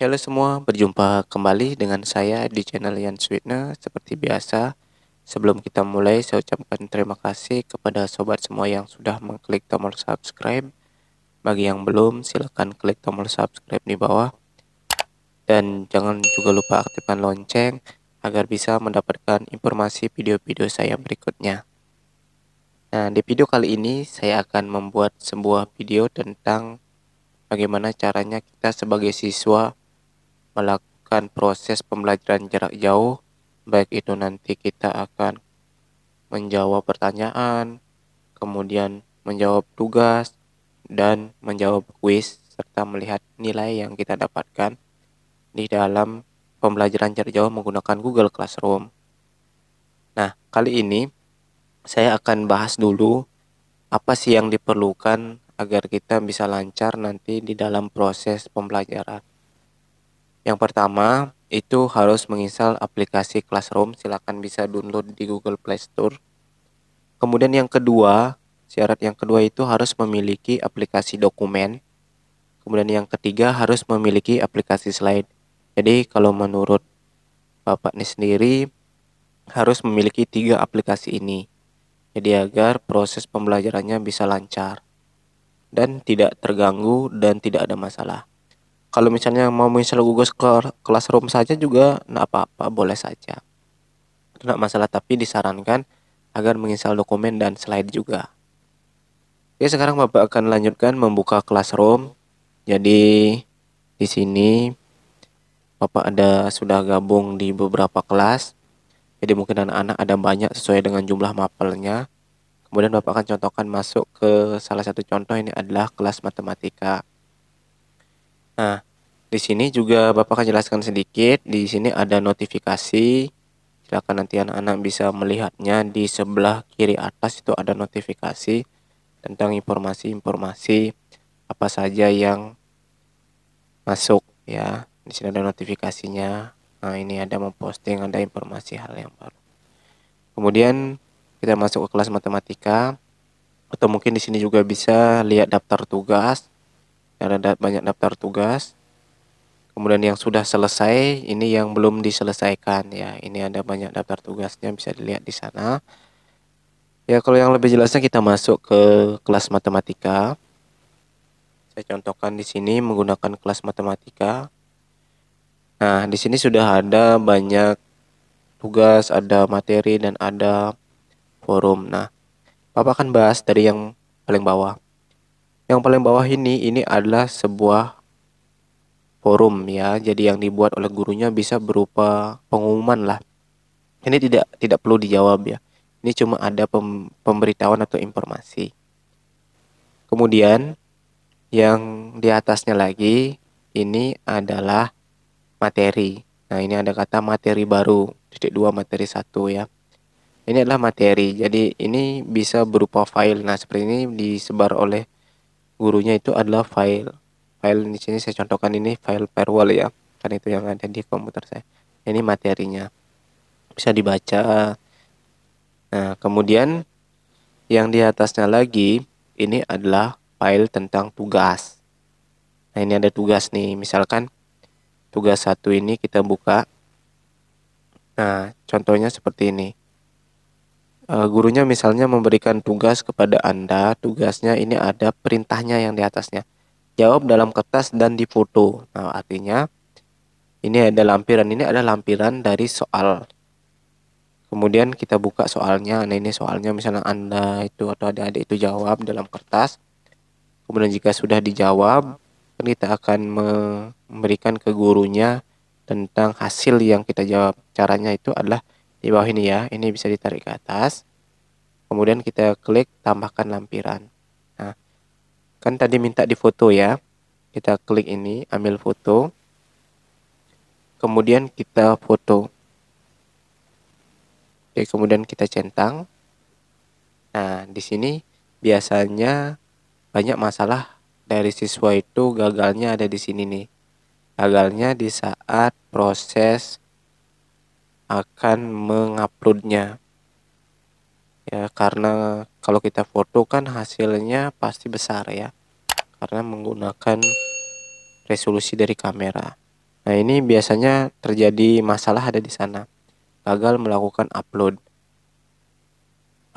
Halo semua, berjumpa kembali dengan saya di channel Yan Sweetner seperti biasa. Sebelum kita mulai, saya ucapkan terima kasih kepada sobat semua yang sudah mengklik tombol subscribe. Bagi yang belum, silahkan klik tombol subscribe di bawah. Dan jangan juga lupa aktifkan lonceng agar bisa mendapatkan informasi video-video saya berikutnya. Nah, di video kali ini saya akan membuat sebuah video tentang bagaimana caranya kita sebagai siswa melakukan proses pembelajaran jarak jauh, baik itu nanti kita akan menjawab pertanyaan, kemudian menjawab tugas, dan menjawab kuis, serta melihat nilai yang kita dapatkan di dalam pembelajaran jarak jauh menggunakan Google Classroom. Nah, kali ini saya akan bahas dulu apa sih yang diperlukan agar kita bisa lancar nanti di dalam proses pembelajaran. Yang pertama, itu harus menginstal aplikasi Classroom. Silakan bisa download di Google Play Store. Kemudian yang kedua, syarat yang kedua itu harus memiliki aplikasi dokumen. Kemudian yang ketiga harus memiliki aplikasi slide. Jadi kalau menurut Bapak ini sendiri harus memiliki tiga aplikasi ini. Jadi agar proses pembelajarannya bisa lancar dan tidak terganggu dan tidak ada masalah kalau misalnya mau misalnya gugus ke classroom saja juga tidak apa-apa boleh saja tidak masalah tapi disarankan agar menginstal dokumen dan slide juga oke sekarang bapak akan lanjutkan membuka kelas classroom jadi di sini bapak ada sudah gabung di beberapa kelas jadi mungkin anak-anak ada banyak sesuai dengan jumlah mapelnya kemudian bapak akan contohkan masuk ke salah satu contoh ini adalah kelas matematika Nah, di sini juga Bapak akan jelaskan sedikit. Di sini ada notifikasi. Silakan nanti anak-anak bisa melihatnya di sebelah kiri atas itu ada notifikasi tentang informasi-informasi apa saja yang masuk ya. Di sini ada notifikasinya. Nah, ini ada memposting, ada informasi hal yang baru. Kemudian kita masuk ke kelas matematika atau mungkin di sini juga bisa lihat daftar tugas ada banyak daftar tugas kemudian yang sudah selesai ini yang belum diselesaikan ya ini ada banyak daftar tugasnya bisa dilihat di sana ya kalau yang lebih jelasnya kita masuk ke kelas matematika saya contohkan di sini menggunakan kelas matematika nah di sini sudah ada banyak tugas ada materi dan ada forum nah Papa akan bahas dari yang paling bawah yang paling bawah ini, ini adalah sebuah forum ya. Jadi yang dibuat oleh gurunya bisa berupa pengumuman lah. Ini tidak tidak perlu dijawab ya. Ini cuma ada pem, pemberitahuan atau informasi. Kemudian yang di atasnya lagi ini adalah materi. Nah, ini ada kata materi baru, titik dua materi satu ya ini adalah materi jadi ini bisa berupa file nah seperti ini disebar oleh gurunya itu adalah file file di sini saya contohkan ini file firewall ya kan itu yang ada di komputer saya ini materinya bisa dibaca nah kemudian yang di atasnya lagi ini adalah file tentang tugas nah ini ada tugas nih misalkan tugas satu ini kita buka nah contohnya seperti ini Eh, gurunya misalnya memberikan tugas kepada Anda, tugasnya ini ada perintahnya yang di atasnya. Jawab dalam kertas dan difoto. Nah, artinya ini ada lampiran, ini ada lampiran dari soal. Kemudian kita buka soalnya. Nah, ini soalnya misalnya Anda itu atau adik-adik itu jawab dalam kertas. Kemudian jika sudah dijawab, kita akan memberikan ke gurunya tentang hasil yang kita jawab. Caranya itu adalah di bawah ini ya ini bisa ditarik ke atas kemudian kita klik tambahkan lampiran nah kan tadi minta di foto ya kita klik ini ambil foto kemudian kita foto Oke, kemudian kita centang nah di sini biasanya banyak masalah dari siswa itu gagalnya ada di sini nih gagalnya di saat proses akan menguploadnya ya karena kalau kita foto kan hasilnya pasti besar ya karena menggunakan resolusi dari kamera nah ini biasanya terjadi masalah ada di sana gagal melakukan upload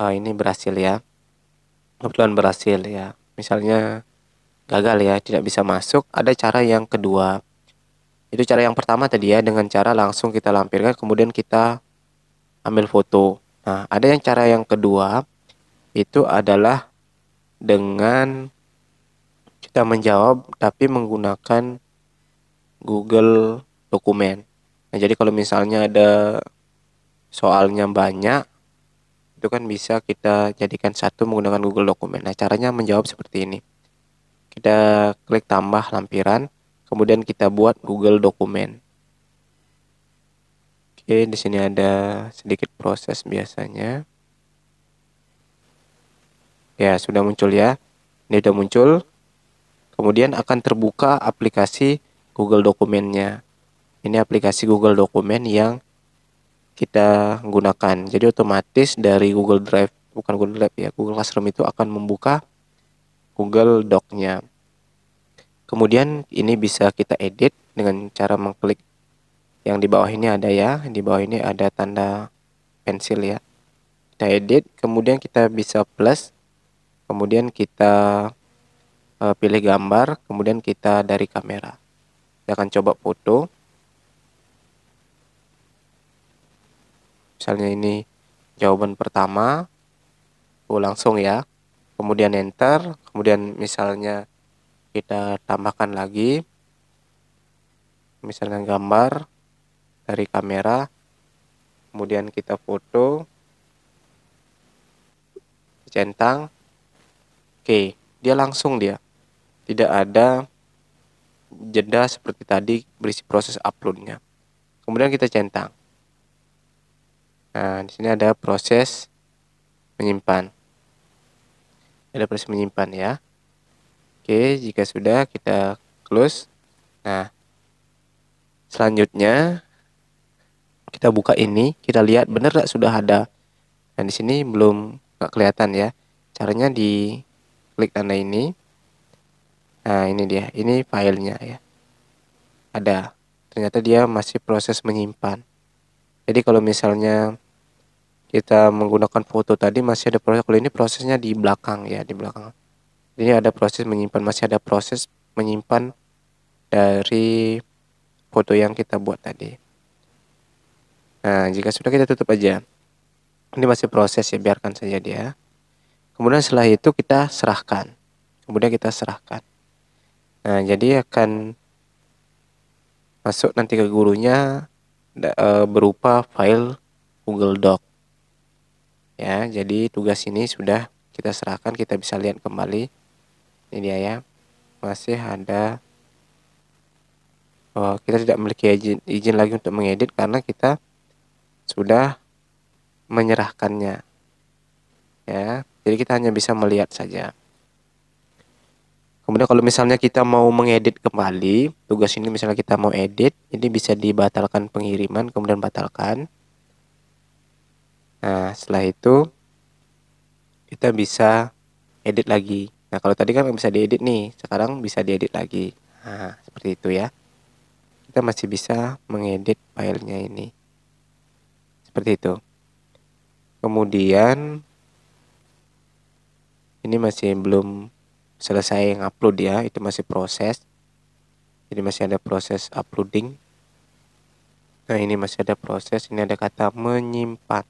uh, ini berhasil ya kebetulan berhasil ya misalnya gagal ya tidak bisa masuk ada cara yang kedua itu cara yang pertama tadi ya dengan cara langsung kita lampirkan kemudian kita ambil foto. Nah, ada yang cara yang kedua itu adalah dengan kita menjawab tapi menggunakan Google Dokumen. Nah, jadi kalau misalnya ada soalnya banyak itu kan bisa kita jadikan satu menggunakan Google Dokumen. Nah, caranya menjawab seperti ini. Kita klik tambah lampiran kemudian kita buat Google dokumen oke di sini ada sedikit proses biasanya ya sudah muncul ya ini sudah muncul kemudian akan terbuka aplikasi Google dokumennya ini aplikasi Google dokumen yang kita gunakan jadi otomatis dari Google Drive bukan Google Drive ya Google Classroom itu akan membuka Google Doc-nya Kemudian ini bisa kita edit dengan cara mengklik yang di bawah ini ada ya, di bawah ini ada tanda pensil ya. Kita edit, kemudian kita bisa plus, kemudian kita e, pilih gambar, kemudian kita dari kamera. Kita akan coba foto. Misalnya ini jawaban pertama, oh langsung ya. Kemudian enter, kemudian misalnya kita tambahkan lagi misalnya gambar dari kamera kemudian kita foto centang oke dia langsung dia tidak ada jeda seperti tadi berisi proses uploadnya kemudian kita centang nah di sini ada proses menyimpan ada proses menyimpan ya Oke, jika sudah kita close. Nah, selanjutnya kita buka ini, kita lihat benar nggak sudah ada. Nah, di sini belum nggak kelihatan ya. Caranya di klik tanda ini. Nah, ini dia, ini filenya ya. Ada. Ternyata dia masih proses menyimpan. Jadi kalau misalnya kita menggunakan foto tadi masih ada proses kalau ini prosesnya di belakang ya, di belakang ini ada proses menyimpan, masih ada proses menyimpan dari foto yang kita buat tadi. Nah, jika sudah kita tutup aja. Ini masih proses ya, biarkan saja dia. Kemudian setelah itu kita serahkan. Kemudian kita serahkan. Nah, jadi akan masuk nanti ke gurunya e, berupa file Google Doc. Ya, jadi tugas ini sudah kita serahkan, kita bisa lihat kembali ini dia ya masih ada oh, kita tidak memiliki izin, izin lagi untuk mengedit karena kita sudah menyerahkannya ya jadi kita hanya bisa melihat saja kemudian kalau misalnya kita mau mengedit kembali tugas ini misalnya kita mau edit ini bisa dibatalkan pengiriman kemudian batalkan nah setelah itu kita bisa edit lagi Nah kalau tadi kan bisa diedit nih, sekarang bisa diedit lagi. Nah seperti itu ya. Kita masih bisa mengedit filenya ini. Seperti itu. Kemudian ini masih belum selesai ngupload ya, itu masih proses. Jadi masih ada proses uploading. Nah ini masih ada proses, ini ada kata menyimpan.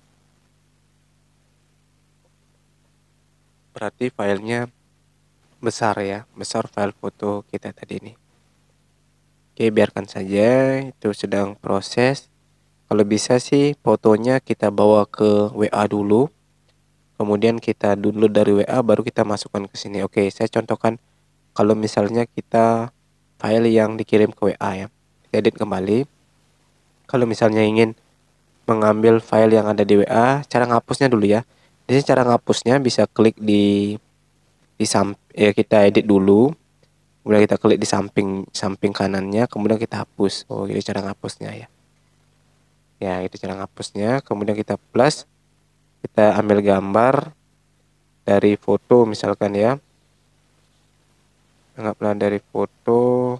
Berarti filenya besar ya besar file foto kita tadi ini oke biarkan saja itu sedang proses kalau bisa sih fotonya kita bawa ke WA dulu kemudian kita download dari WA baru kita masukkan ke sini oke saya contohkan kalau misalnya kita file yang dikirim ke WA ya kita edit kembali kalau misalnya ingin mengambil file yang ada di WA, cara ngapusnya dulu ya. Jadi cara ngapusnya bisa klik di di samping ya kita edit dulu kemudian kita klik di samping samping kanannya kemudian kita hapus oh ini gitu, cara ngapusnya ya ya itu cara ngapusnya kemudian kita plus kita ambil gambar dari foto misalkan ya anggaplah dari foto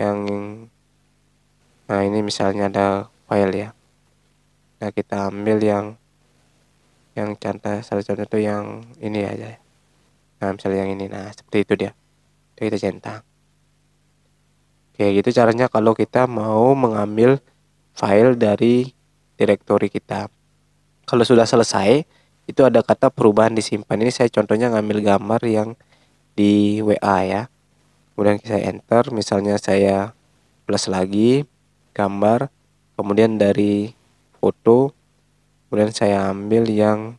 yang nah ini misalnya ada file ya nah kita ambil yang yang contoh salah satu yang ini aja ya nah misalnya yang ini nah seperti itu dia jadi kita centang oke gitu caranya kalau kita mau mengambil file dari direktori kita kalau sudah selesai itu ada kata perubahan disimpan ini saya contohnya ngambil gambar yang di WA ya kemudian saya enter misalnya saya plus lagi gambar kemudian dari foto kemudian saya ambil yang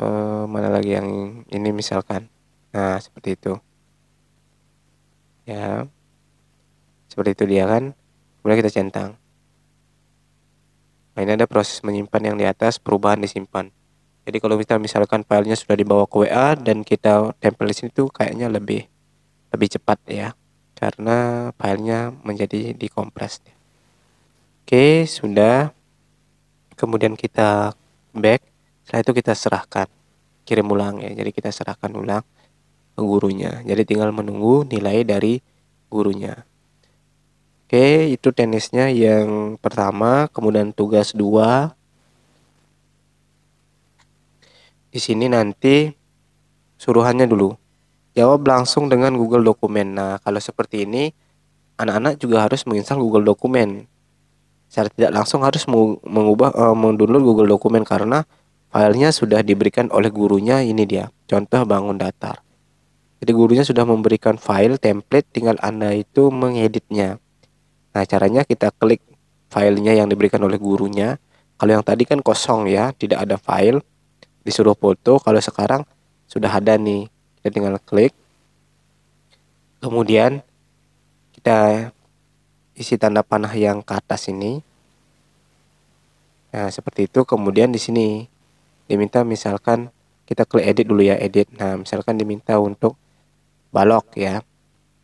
uh, mana lagi yang ini misalkan nah seperti itu ya seperti itu dia kan kemudian kita centang nah ini ada proses menyimpan yang di atas perubahan disimpan jadi kalau kita misalkan filenya sudah dibawa ke WA dan kita tempel di sini tuh kayaknya lebih lebih cepat ya karena filenya menjadi dikompres oke sudah kemudian kita back setelah itu kita serahkan kirim ulang ya jadi kita serahkan ulang ke gurunya jadi tinggal menunggu nilai dari gurunya oke itu tenisnya yang pertama kemudian tugas dua di sini nanti suruhannya dulu jawab langsung dengan Google Dokumen nah kalau seperti ini anak-anak juga harus menginstal Google Dokumen secara tidak langsung harus mengubah uh, mendownload Google Dokumen karena Filenya sudah diberikan oleh gurunya, ini dia. Contoh bangun datar. Jadi gurunya sudah memberikan file template, tinggal Anda itu mengeditnya. Nah, caranya kita klik filenya yang diberikan oleh gurunya. Kalau yang tadi kan kosong ya, tidak ada file, disuruh foto. Kalau sekarang sudah ada nih, kita tinggal klik. Kemudian kita isi tanda panah yang ke atas ini. Nah, seperti itu. Kemudian di sini diminta misalkan kita klik edit dulu ya edit nah misalkan diminta untuk balok ya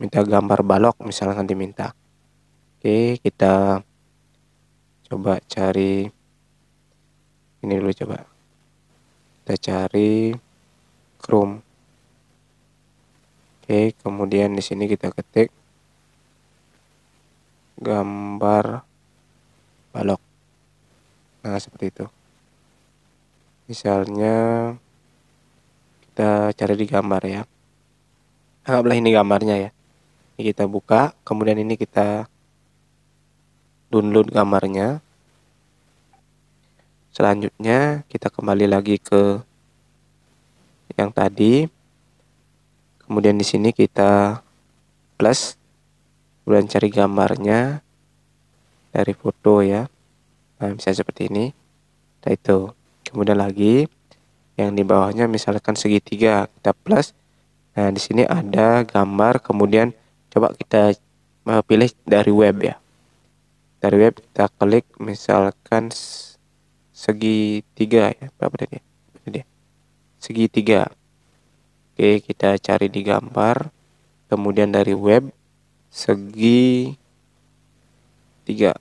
minta gambar balok misalkan diminta oke kita coba cari ini dulu coba kita cari Chrome oke kemudian di sini kita ketik gambar balok nah seperti itu misalnya kita cari di gambar ya anggaplah ini gambarnya ya ini kita buka kemudian ini kita download gambarnya selanjutnya kita kembali lagi ke yang tadi kemudian di sini kita plus kemudian cari gambarnya dari foto ya nah, bisa seperti ini nah itu Kemudian lagi yang di bawahnya misalkan segitiga kita plus. Nah, di sini ada gambar kemudian coba kita eh, pilih dari web ya. Dari web kita klik misalkan segitiga ya. Berapa tadi? Ya? dia. Segitiga. Oke, kita cari di gambar. Kemudian dari web segi tiga.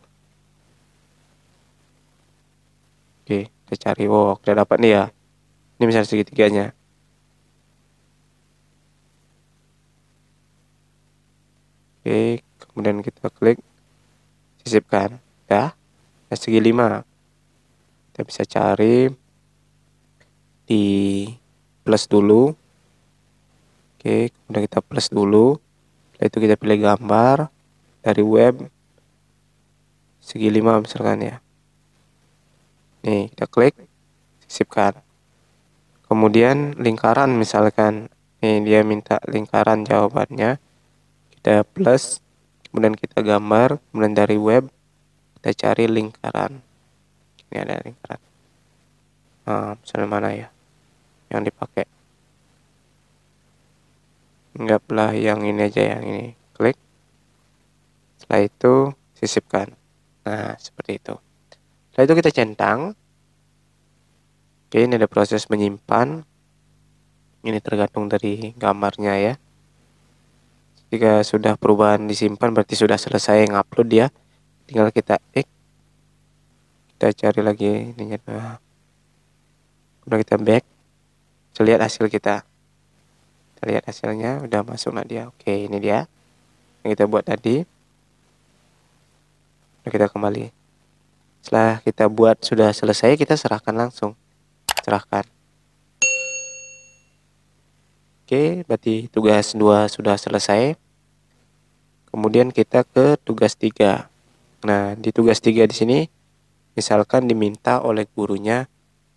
Oke kita cari wok udah dapat nih ya ini misalnya segitiganya oke kemudian kita klik sisipkan ya nah, segi 5 kita bisa cari di plus dulu oke kemudian kita plus dulu setelah itu kita pilih gambar dari web segi 5 misalkan ya Nih, kita klik, sisipkan. Kemudian lingkaran misalkan, nih dia minta lingkaran jawabannya. Kita plus, kemudian kita gambar, kemudian dari web kita cari lingkaran. Ini ada lingkaran. Nah, misalnya mana ya yang dipakai? Anggaplah yang ini aja yang ini. Klik. Setelah itu sisipkan. Nah, seperti itu. Setelah itu kita centang. Oke, ini ada proses menyimpan. Ini tergantung dari gambarnya ya. Jika sudah perubahan disimpan berarti sudah selesai ngupload ya. Tinggal kita X. Kita cari lagi ininya. udah kita back. Kita lihat hasil kita. Kita lihat hasilnya udah masuk nggak dia. Oke, ini dia. Yang kita buat tadi. Udah kita kembali setelah kita buat sudah selesai kita serahkan langsung serahkan oke berarti tugas 2 sudah selesai kemudian kita ke tugas 3 nah di tugas 3 di sini misalkan diminta oleh gurunya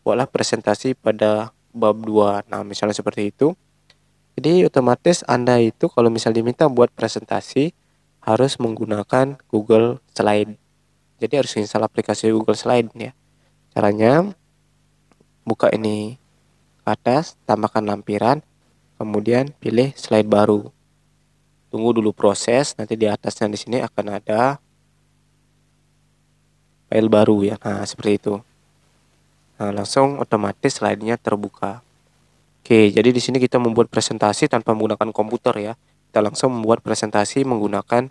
buatlah presentasi pada bab 2 nah misalnya seperti itu jadi otomatis Anda itu kalau misalnya diminta buat presentasi harus menggunakan Google Slide jadi harus install aplikasi Google Slide ya caranya buka ini ke atas tambahkan lampiran kemudian pilih slide baru tunggu dulu proses nanti di atasnya di sini akan ada file baru ya nah seperti itu nah langsung otomatis slide-nya terbuka oke jadi di sini kita membuat presentasi tanpa menggunakan komputer ya kita langsung membuat presentasi menggunakan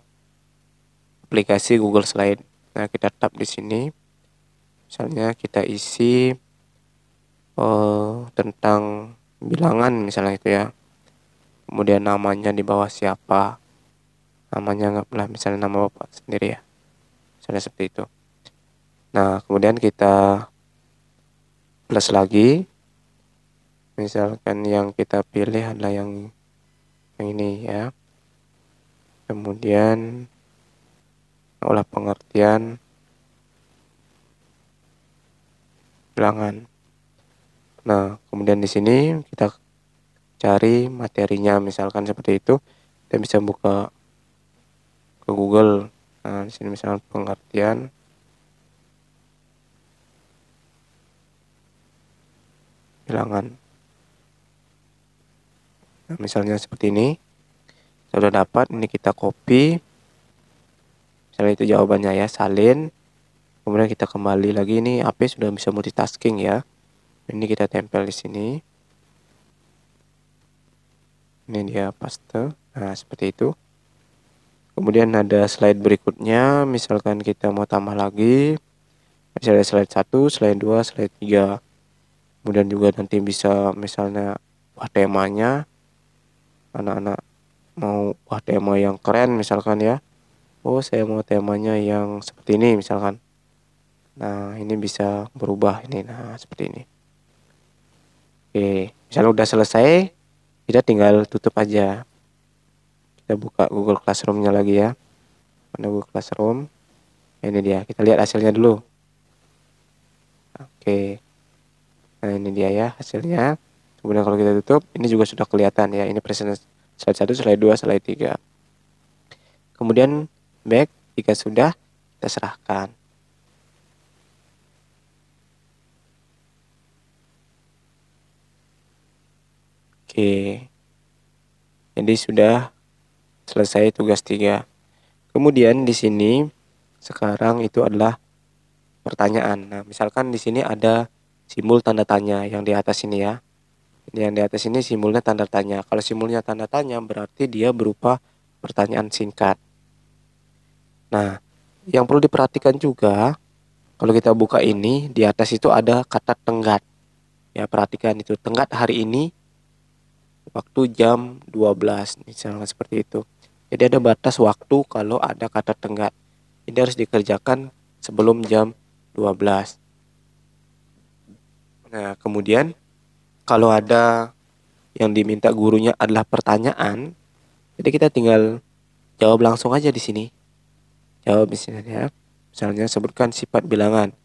aplikasi Google Slide Nah, kita tap di sini. Misalnya kita isi uh, tentang bilangan misalnya itu ya. Kemudian namanya di bawah siapa. Namanya anggaplah misalnya nama Bapak sendiri ya. Misalnya seperti itu. Nah, kemudian kita plus lagi. Misalkan yang kita pilih adalah yang yang ini ya. Kemudian olah pengertian bilangan. Nah, kemudian di sini kita cari materinya, misalkan seperti itu, kita bisa buka ke Google. Nah, di sini misalkan pengertian bilangan. Nah, misalnya seperti ini. Sudah dapat, ini kita copy misalnya itu jawabannya ya salin kemudian kita kembali lagi ini HP sudah bisa multitasking ya ini kita tempel di sini ini dia paste nah seperti itu kemudian ada slide berikutnya misalkan kita mau tambah lagi masih ada slide 1, slide 2, slide 3 kemudian juga nanti bisa misalnya wah temanya anak-anak mau wah tema yang keren misalkan ya oh saya mau temanya yang seperti ini misalkan nah ini bisa berubah ini nah seperti ini oke misalnya udah selesai kita tinggal tutup aja kita buka Google Classroomnya lagi ya mana Google Classroom ini dia kita lihat hasilnya dulu oke nah ini dia ya hasilnya kemudian kalau kita tutup ini juga sudah kelihatan ya ini present slide 1 slide 2 slide 3 kemudian back. Jika sudah, kita serahkan. Oke. Jadi sudah selesai tugas tiga. Kemudian di sini sekarang itu adalah pertanyaan. Nah, misalkan di sini ada simbol tanda tanya yang di atas ini ya. Yang di atas ini simbolnya tanda tanya. Kalau simbolnya tanda tanya berarti dia berupa pertanyaan singkat yang perlu diperhatikan juga kalau kita buka ini di atas itu ada kata tenggat. Ya, perhatikan itu tenggat hari ini waktu jam 12 misalnya seperti itu. Jadi ada batas waktu kalau ada kata tenggat. Ini harus dikerjakan sebelum jam 12. Nah, kemudian kalau ada yang diminta gurunya adalah pertanyaan, jadi kita tinggal jawab langsung aja di sini. Jawab ya, misalnya, misalnya sebutkan sifat bilangan.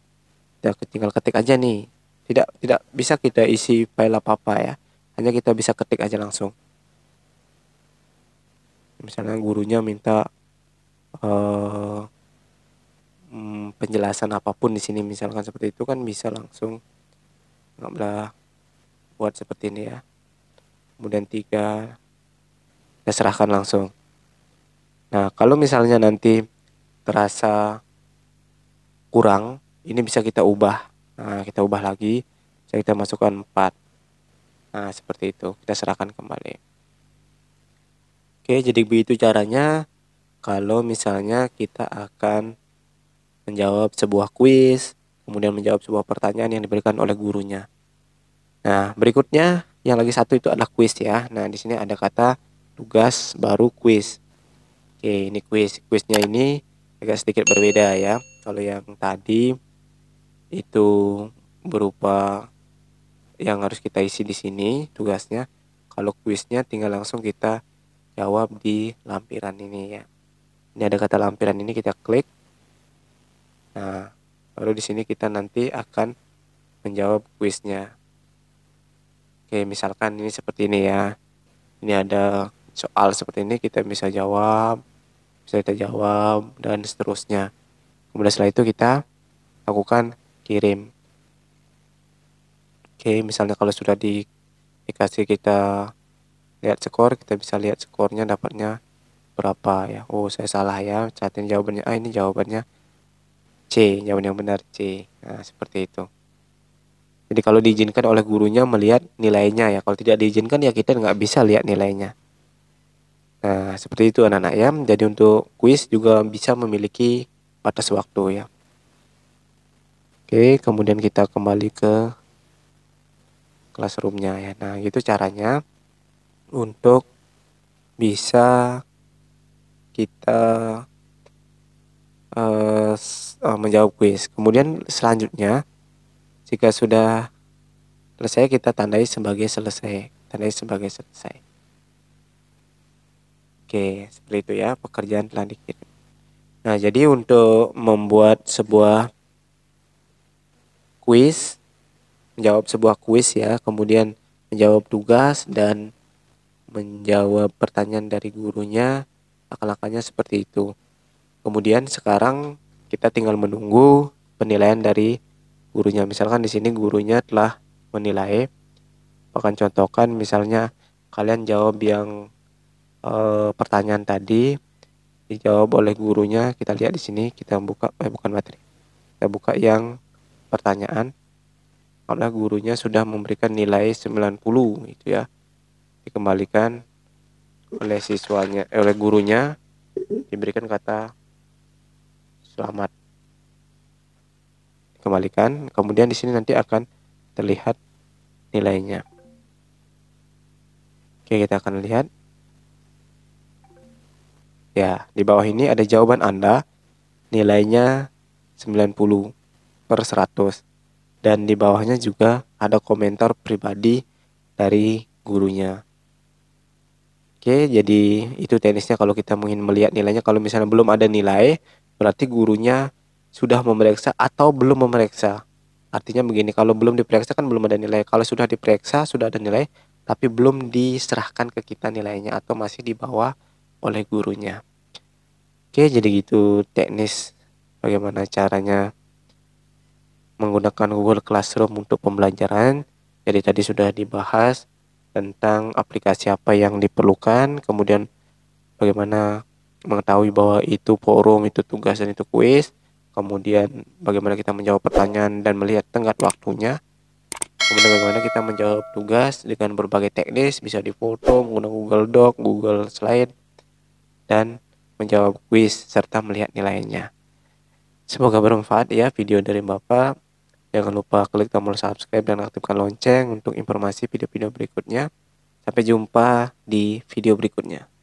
Kita ya, tinggal ketik aja nih. Tidak tidak bisa kita isi file apa-apa ya. Hanya kita bisa ketik aja langsung. Misalnya gurunya minta uh, penjelasan apapun di sini misalkan seperti itu kan bisa langsung nggak buat seperti ini ya kemudian tiga kita serahkan langsung nah kalau misalnya nanti terasa kurang, ini bisa kita ubah. Nah, kita ubah lagi, bisa kita masukkan 4. Nah, seperti itu. Kita serahkan kembali. Oke, jadi begitu caranya kalau misalnya kita akan menjawab sebuah kuis, kemudian menjawab sebuah pertanyaan yang diberikan oleh gurunya. Nah, berikutnya yang lagi satu itu adalah kuis ya. Nah, di sini ada kata tugas baru kuis. Oke, ini kuis. Kuisnya ini agak sedikit berbeda ya kalau yang tadi itu berupa yang harus kita isi di sini tugasnya kalau kuisnya tinggal langsung kita jawab di lampiran ini ya ini ada kata lampiran ini kita klik nah baru di sini kita nanti akan menjawab kuisnya oke misalkan ini seperti ini ya ini ada soal seperti ini kita bisa jawab bisa kita jawab dan seterusnya kemudian setelah itu kita lakukan kirim oke misalnya kalau sudah di, dikasih kita lihat skor kita bisa lihat skornya dapatnya berapa ya oh saya salah ya catatan jawabannya ah ini jawabannya C jawaban yang benar C nah seperti itu jadi kalau diizinkan oleh gurunya melihat nilainya ya kalau tidak diizinkan ya kita nggak bisa lihat nilainya Nah, seperti itu anak-anak ya. Jadi untuk kuis juga bisa memiliki batas waktu ya. Oke, kemudian kita kembali ke classroomnya ya. Nah, itu caranya untuk bisa kita uh, uh, menjawab kuis. Kemudian selanjutnya jika sudah selesai kita tandai sebagai selesai. Tandai sebagai selesai. Oke, seperti itu ya, pekerjaan telah dikirim. Nah, jadi untuk membuat sebuah kuis, menjawab sebuah kuis ya, kemudian menjawab tugas dan menjawab pertanyaan dari gurunya, akal-akalnya seperti itu. Kemudian sekarang kita tinggal menunggu penilaian dari gurunya. Misalkan di sini gurunya telah menilai, bahkan contohkan misalnya kalian jawab yang e, pertanyaan tadi dijawab oleh gurunya. Kita lihat di sini kita buka eh bukan materi. Kita buka yang pertanyaan. Karena gurunya sudah memberikan nilai 90 itu ya. Dikembalikan oleh siswanya eh, oleh gurunya diberikan kata selamat. dikembalikan kemudian di sini nanti akan terlihat nilainya. Oke, kita akan lihat. Ya, di bawah ini ada jawaban Anda. Nilainya 90 per 100. Dan di bawahnya juga ada komentar pribadi dari gurunya. Oke, jadi itu teknisnya kalau kita mungkin melihat nilainya. Kalau misalnya belum ada nilai, berarti gurunya sudah memeriksa atau belum memeriksa. Artinya begini, kalau belum diperiksa kan belum ada nilai. Kalau sudah diperiksa, sudah ada nilai, tapi belum diserahkan ke kita nilainya atau masih di bawah oleh gurunya. Oke, jadi gitu teknis bagaimana caranya menggunakan Google Classroom untuk pembelajaran. Jadi tadi sudah dibahas tentang aplikasi apa yang diperlukan, kemudian bagaimana mengetahui bahwa itu forum, itu tugas, dan itu kuis. Kemudian bagaimana kita menjawab pertanyaan dan melihat tenggat waktunya. Kemudian bagaimana kita menjawab tugas dengan berbagai teknis, bisa di foto, menggunakan Google Doc, Google Slide, dan menjawab kuis serta melihat nilainya. Semoga bermanfaat ya video dari Bapak. Jangan lupa klik tombol subscribe dan aktifkan lonceng untuk informasi video-video berikutnya. Sampai jumpa di video berikutnya.